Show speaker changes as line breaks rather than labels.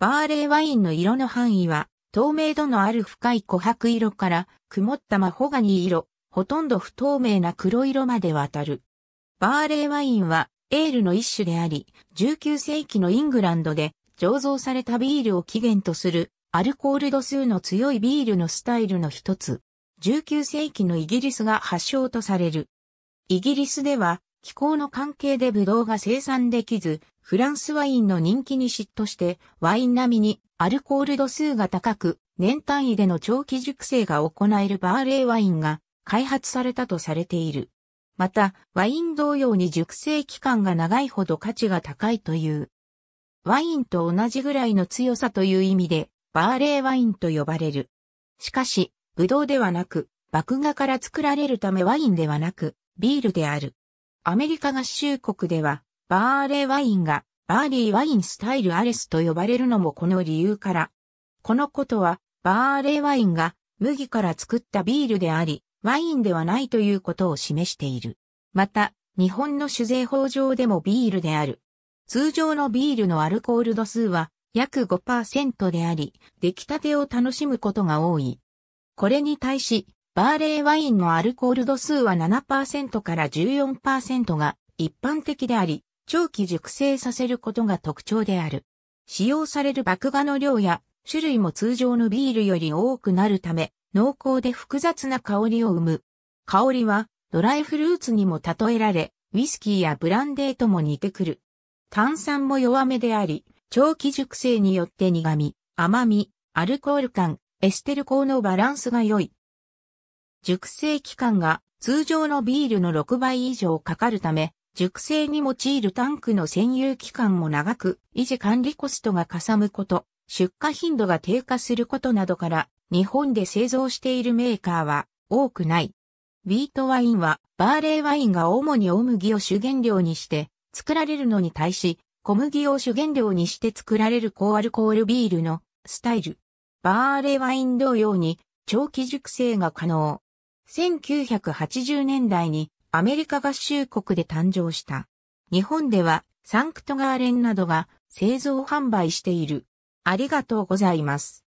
バーレーワインの色の範囲は、透明度のある深い琥珀色から、曇ったマホガニ色、ほとんど不透明な黒色まで渡る。バーレーワインは、エールの一種であり、19世紀のイングランドで、醸造されたビールを起源とする、アルコール度数の強いビールのスタイルの一つ。19世紀のイギリスが発祥とされる。イギリスでは、気候の関係でブドウが生産できず、フランスワインの人気に嫉妬して、ワイン並みにアルコール度数が高く、年単位での長期熟成が行えるバーレーワインが開発されたとされている。また、ワイン同様に熟成期間が長いほど価値が高いという。ワインと同じぐらいの強さという意味で、バーレーワインと呼ばれる。しかし、ブドウではなく、麦芽から作られるためワインではなく、ビールである。アメリカ合衆国では、バーレーワインが、バーリーワインスタイルアレスと呼ばれるのもこの理由から。このことは、バーレーワインが麦から作ったビールであり、ワインではないということを示している。また、日本の酒税法上でもビールである。通常のビールのアルコール度数は約5%であり、出来たてを楽しむことが多い。これに対し、バーレーワインのアルコール度数は7%から14%が一般的であり、長期熟成させることが特徴である。使用される麦芽の量や種類も通常のビールより多くなるため、濃厚で複雑な香りを生む。香りはドライフルーツにも例えられ、ウィスキーやブランデーとも似てくる。炭酸も弱めであり、長期熟成によって苦味、甘み、アルコール感、エステル効のバランスが良い。熟成期間が通常のビールの6倍以上かかるため、熟成に用いるタンクの占有期間も長く、維持管理コストがかさむこと、出荷頻度が低下することなどから、日本で製造しているメーカーは多くない。ビートワインは、バーレーワインが主に大麦を主原料にして作られるのに対し、小麦を主原料にして作られる高アルコールビールのスタイル。バーレーワイン同様に長期熟成が可能。1980年代にアメリカ合衆国で誕生した。日本ではサンクトガーレンなどが製造販売している。ありがとうございます。